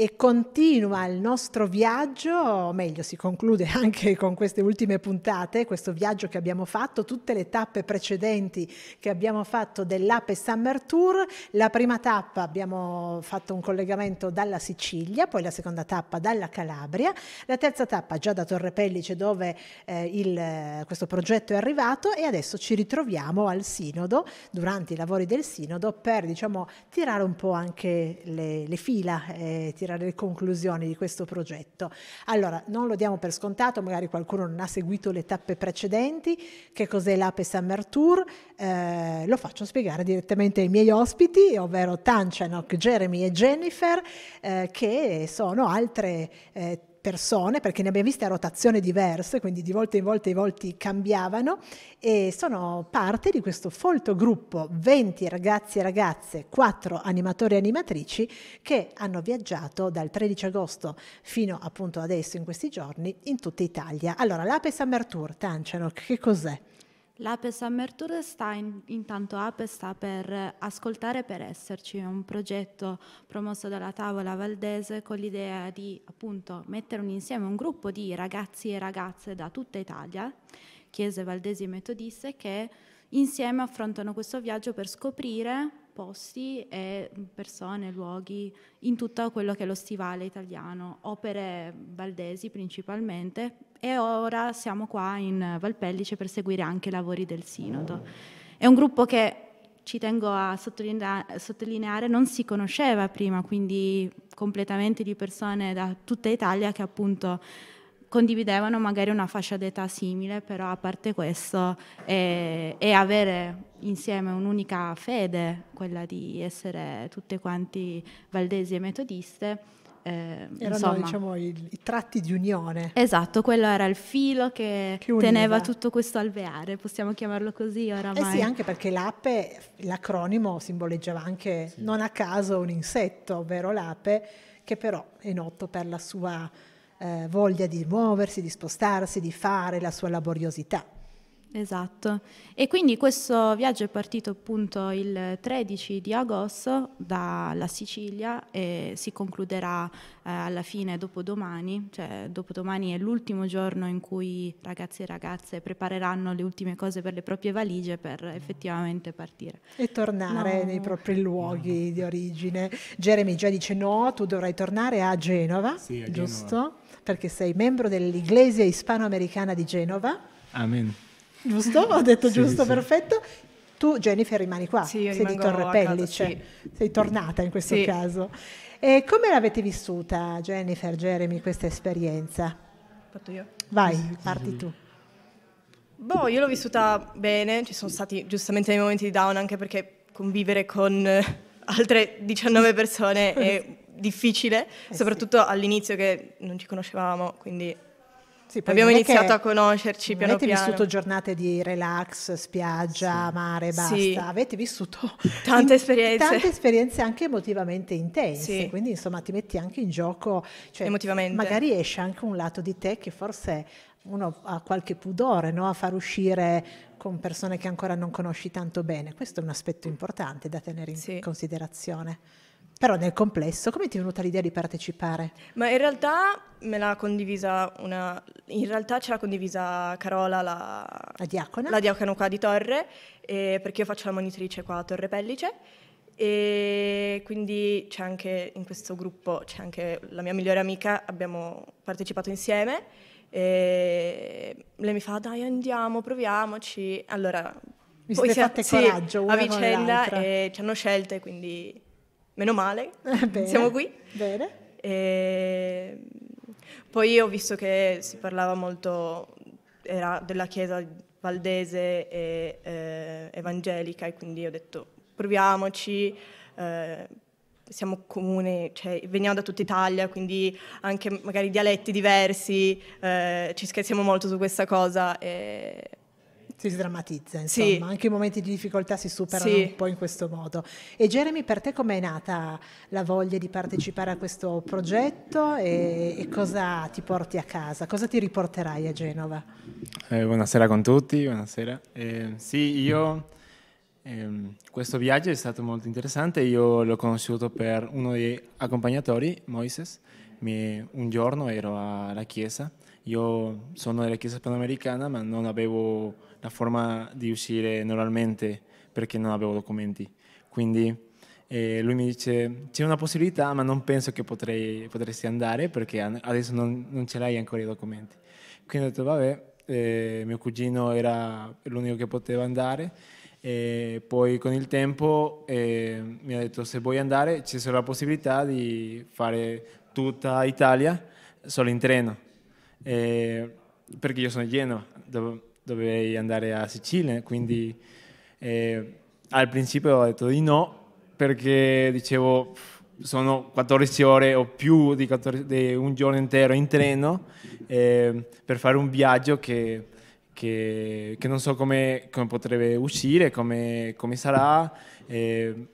e continua il nostro viaggio, o meglio si conclude anche con queste ultime puntate, questo viaggio che abbiamo fatto, tutte le tappe precedenti che abbiamo fatto dell'Ape Summer Tour. La prima tappa abbiamo fatto un collegamento dalla Sicilia, poi la seconda tappa dalla Calabria, la terza tappa già da Torre Pellice dove eh, il, questo progetto è arrivato e adesso ci ritroviamo al Sinodo, durante i lavori del Sinodo, per diciamo, tirare un po' anche le, le fila. Eh, tirare le conclusioni di questo progetto? Allora, non lo diamo per scontato, magari qualcuno non ha seguito le tappe precedenti, che cos'è l'Ape Summer Tour, eh, lo faccio spiegare direttamente ai miei ospiti, ovvero Tancianok, Jeremy e Jennifer, eh, che sono altre eh, persone, perché ne abbiamo viste a rotazione diverse, quindi di volta in volta i volti cambiavano, e sono parte di questo folto gruppo, 20 ragazzi e ragazze, 4 animatori e animatrici, che hanno viaggiato dal 13 agosto fino appunto adesso, in questi giorni, in tutta Italia. Allora, l'Ape Summer Tour, Tanciano, che cos'è? L'Ape Summertour sta in, intanto Ape sta per ascoltare per esserci, è un progetto promosso dalla tavola valdese con l'idea di appunto mettere un insieme un gruppo di ragazzi e ragazze da tutta Italia, chiese valdesi e metodiste, che insieme affrontano questo viaggio per scoprire posti e mm, persone, luoghi in tutto quello che è lo stivale italiano, opere valdesi principalmente e ora siamo qua in Valpellice per seguire anche i lavori del sinodo. È un gruppo che ci tengo a sottolineare, non si conosceva prima, quindi completamente di persone da tutta Italia che appunto condividevano magari una fascia d'età simile, però a parte questo e, è avere insieme un'unica fede, quella di essere tutte quanti valdesi e metodiste, eh, erano insomma, diciamo, i, i, tratti di unione. Esatto, quello era il filo che, che teneva tutto questo alveare, possiamo chiamarlo così oramai. Eh sì, anche perché l'ape, l'acronimo simboleggiava anche sì. non a caso un insetto, ovvero l'ape, che però è noto per la sua eh, voglia di muoversi, di spostarsi, di fare, la sua laboriosità. Esatto, e quindi questo viaggio è partito appunto il 13 di agosto dalla Sicilia e si concluderà eh, alla fine dopodomani, cioè dopodomani è l'ultimo giorno in cui ragazzi e ragazze prepareranno le ultime cose per le proprie valigie per effettivamente partire. E tornare no. nei propri luoghi no. di origine. Jeremy già dice no, tu dovrai tornare a Genova, sì, a giusto? Genova. Perché sei membro dell'Iglesia Ispanoamericana di Genova. Amen giusto? Ho detto sì, giusto, sì. perfetto. Tu, Jennifer, rimani qua, sì, sei di Torre Pellice, casa, sei tornata in questo caso. E come l'avete vissuta, Jennifer, Jeremy, questa esperienza? Fatto io. Vai, parti tu. Boh, io l'ho vissuta bene, ci sono stati giustamente dei momenti di down anche perché convivere con eh, altre 19 persone è difficile, eh soprattutto sì. all'inizio che non ci conoscevamo, quindi sì, abbiamo iniziato a conoscerci piano avete piano. Avete vissuto giornate di relax, spiaggia, sì. mare, basta. Sì. Avete vissuto tante in, esperienze. Tante esperienze anche emotivamente intense, quindi insomma ti metti anche in gioco, cioè, magari esce anche un lato di te che forse uno ha qualche pudore no? a far uscire con persone che ancora non conosci tanto bene. Questo è un aspetto importante da tenere in considerazione. Però nel complesso, come ti è venuta l'idea di partecipare? Ma in realtà me l'ha condivisa una... In realtà ce l'ha condivisa Carola, la... La diacona? La diacono qua di Torre, eh, perché io faccio la monitrice qua a Torre Pellice. E quindi c'è anche in questo gruppo, c'è anche la mia migliore amica, abbiamo partecipato insieme. E lei mi fa, dai andiamo, proviamoci. Allora... Vi poi siete fatte si, coraggio, una a vicenda e ci hanno scelte, quindi meno male, Bene. siamo qui. Bene. E poi ho visto che si parlava molto era della chiesa valdese e eh, evangelica e quindi ho detto proviamoci, eh, siamo comuni, cioè, veniamo da tutta Italia, quindi anche magari dialetti diversi, eh, ci scherziamo molto su questa cosa e si drammatizza, insomma, sì. anche i momenti di difficoltà si superano sì. un po' in questo modo. E Jeremy, per te com'è nata la voglia di partecipare a questo progetto e, e cosa ti porti a casa? Cosa ti riporterai a Genova? Eh, buonasera con tutti, buonasera. Eh, sì, io... Eh, questo viaggio è stato molto interessante, io l'ho conosciuto per uno dei accompagnatori, Moises, Mi, un giorno ero alla chiesa io sono della Chiesa Panamericana ma non avevo la forma di uscire normalmente perché non avevo documenti. Quindi e eh, lui mi dice c'è una possibilità ma non penso che potrei, potresti andare perché adesso non, non ce l'hai ancora i documenti. Quindi ho detto vabbè, eh, mio cugino era l'unico che poteva andare e poi con il tempo eh, mi ha detto se vuoi andare c'è solo la possibilità di fare tutta Italia solo in treno eh, perché io sono di Genova, dov- dovrei andare a Sicilia, quindi eh, al principio ho detto di no perché dicevo sono 14 ore o più di, 14, di un giorno intero in treno eh, per fare un viaggio che, che, che non so come, come, potrebbe uscire, come, come sarà. Eh,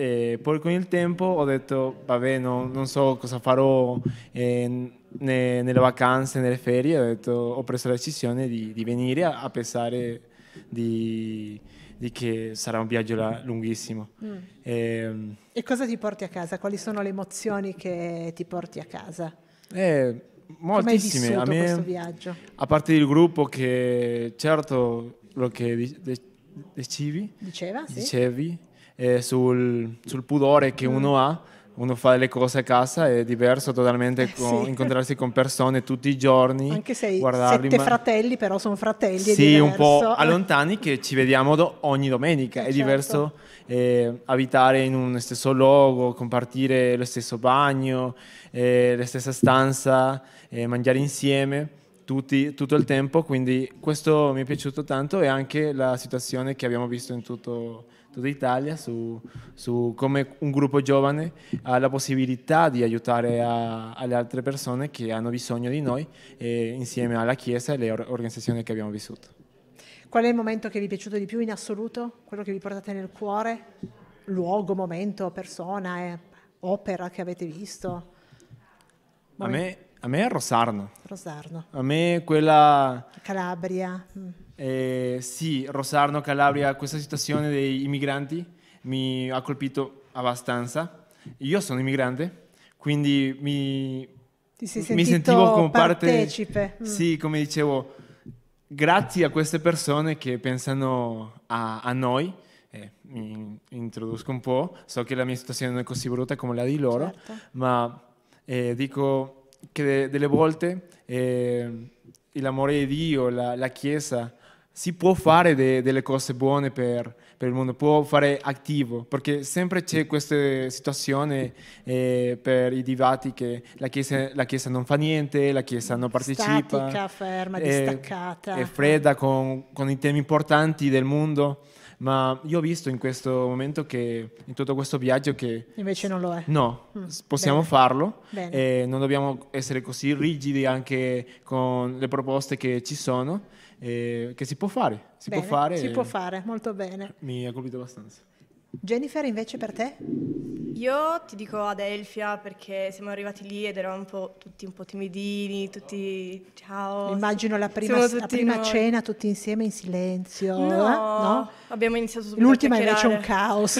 e eh, poi con il tempo ho detto, vabbè, no, non so cosa farò eh, ne, nelle vacanze, nelle ferie, ho, detto, ho preso la decisione eh, di, di venire a, a pesare di, di, che sarà un viaggio la, lunghissimo. Mm. E, ehm, e, cosa ti porti a casa? Quali sono le emozioni che ti porti a casa? Eh, moltissime. a me, questo viaggio? A parte il gruppo che certo lo che de, Diceva, sì. dicevi, eh, sul, sul, pudore che mm. uno ha, uno fa le cose a casa, è diverso totalmente eh, con, sì. incontrarsi con persone tutti i giorni. Anche se sette ma... fratelli, però sono fratelli. Sì, un po' allontani che ci vediamo do ogni domenica, eh, è certo. diverso eh, abitare in uno stesso luogo, compartire lo stesso bagno, eh, la stessa stanza, eh, mangiare insieme tutti, tutto il tempo, quindi questo mi è piaciuto tanto e anche la situazione che abbiamo visto in tutto, tutta Italia su, su, come un gruppo giovane ha la possibilità di aiutare a, alle altre persone che hanno bisogno di noi eh, insieme alla Chiesa e alle or organizzazioni che abbiamo vissuto. Qual è il momento che vi è piaciuto di più in assoluto? Quello che vi portate nel cuore? Luogo, momento, persona, eh, opera che avete visto? Momento. A me a me è Rosarno. Rosarno. A me quella... Calabria. Mm. Eh, sì, Rosarno, Calabria, questa situazione dei migranti mi ha colpito abbastanza. Io sono immigrante, quindi mi, mi sentivo come partecipe. Parte, mm. Sì, come dicevo, grazie a queste persone che pensano a, a noi, eh, mi introduco un po', so che la mia situazione non è così brutta come la di loro, certo. ma eh, dico che delle volte eh, l'amore di Dio, la, la, Chiesa, si può fare de, delle cose buone per, per, il mondo, può fare attivo, perché sempre c'è questa situazione eh, per i divati che la chiesa, la chiesa, non fa niente, la Chiesa non partecipa, Statica, ferma, eh, distaccata. è, è fredda con, con i temi importanti del mondo ma io ho visto in questo momento che in tutto questo viaggio che... Invece non lo è. No, mm, possiamo bene. farlo, bene. Eh, non dobbiamo essere così rigidi anche con le proposte che ci sono, eh, che si può fare. Si bene, può fare. Si può fare, molto bene. Mi ha colpito abbastanza. Jennifer, invece per te? Io ti dico Adelfia perché siamo arrivati lì ed eravamo un po', tutti un po' timidini, tutti ciao. Immagino la prima, la prima cena tutti insieme in silenzio. Eh? No, no? abbiamo iniziato subito L'ultima invece è un caos.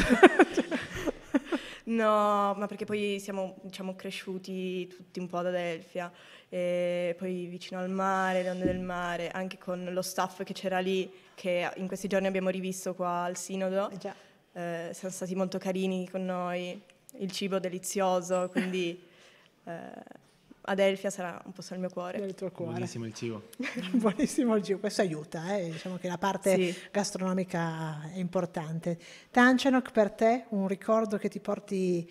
no, ma perché poi siamo diciamo, cresciuti tutti un po' ad Adelfia, e poi vicino al mare, le onde del mare, anche con lo staff che c'era lì, che in questi giorni abbiamo rivisto qua al sinodo. Eh già eh, sono stati molto carini con noi, il cibo delizioso, quindi eh, Adelphia sarà un po' sul mio cuore. Del tuo cuore. Buonissimo il cibo. Buonissimo il cibo, questo aiuta, eh? diciamo che la parte sì. gastronomica è importante. Tanchanok per te, un ricordo che ti porti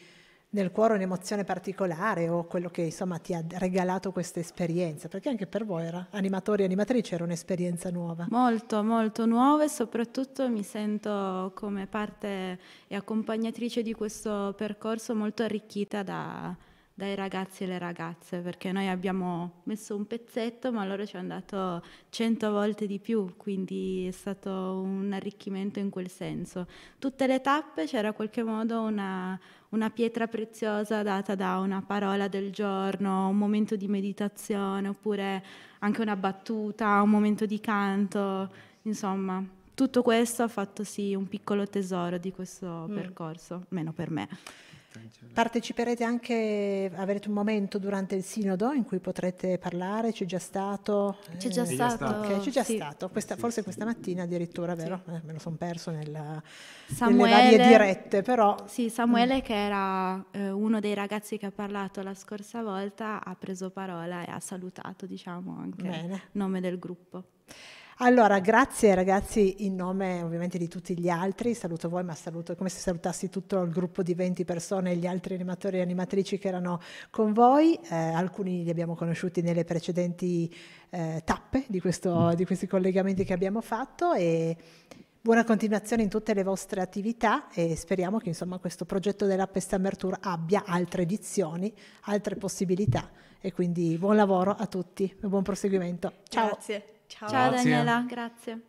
nel cuore un'emozione particolare o quello che insomma ti ha regalato questa esperienza, perché anche per voi era animatori e animatrici era un'esperienza nuova. Molto, molto nuova e soprattutto mi sento come parte e accompagnatrice di questo percorso molto arricchita da, dai ragazzi e le ragazze, perché noi abbiamo messo un pezzetto, ma loro ci hanno dato cento volte di più, quindi è stato un arricchimento in quel senso. Tutte le tappe c'era in qualche modo una, una pietra preziosa data da una parola del giorno, un momento di meditazione, oppure anche una battuta, un momento di canto, insomma, tutto questo ha fatto sì un piccolo tesoro di questo mm. percorso, meno per me. Parteciperete anche, avrete un momento durante il sinodo in cui potrete parlare, c'è già stato? C'è già eh, stato. Okay, c'è già sì. stato, questa, sì, forse sì. questa mattina addirittura, vero? Eh, me lo sono perso nella, Samuele, nelle varie dirette, però... Sì, Samuele mm. che era eh, uno dei ragazzi che ha parlato la scorsa volta ha preso parola e ha salutato, diciamo, anche il nome del gruppo. Allora, grazie ragazzi, in nome ovviamente di tutti gli altri, saluto voi, ma saluto come se salutassi tutto il gruppo di 20 persone e gli altri animatori e animatrici che erano con voi. Eh, alcuni li abbiamo conosciuti nelle precedenti eh, tappe di, questo, mm. di questi collegamenti che abbiamo fatto e buona continuazione in tutte le vostre attività e speriamo che insomma, questo progetto della Summer Tour abbia altre edizioni, altre possibilità e quindi buon lavoro a tutti e buon proseguimento. Ciao. Grazie. Ciao. Ciao Daniela, grazie.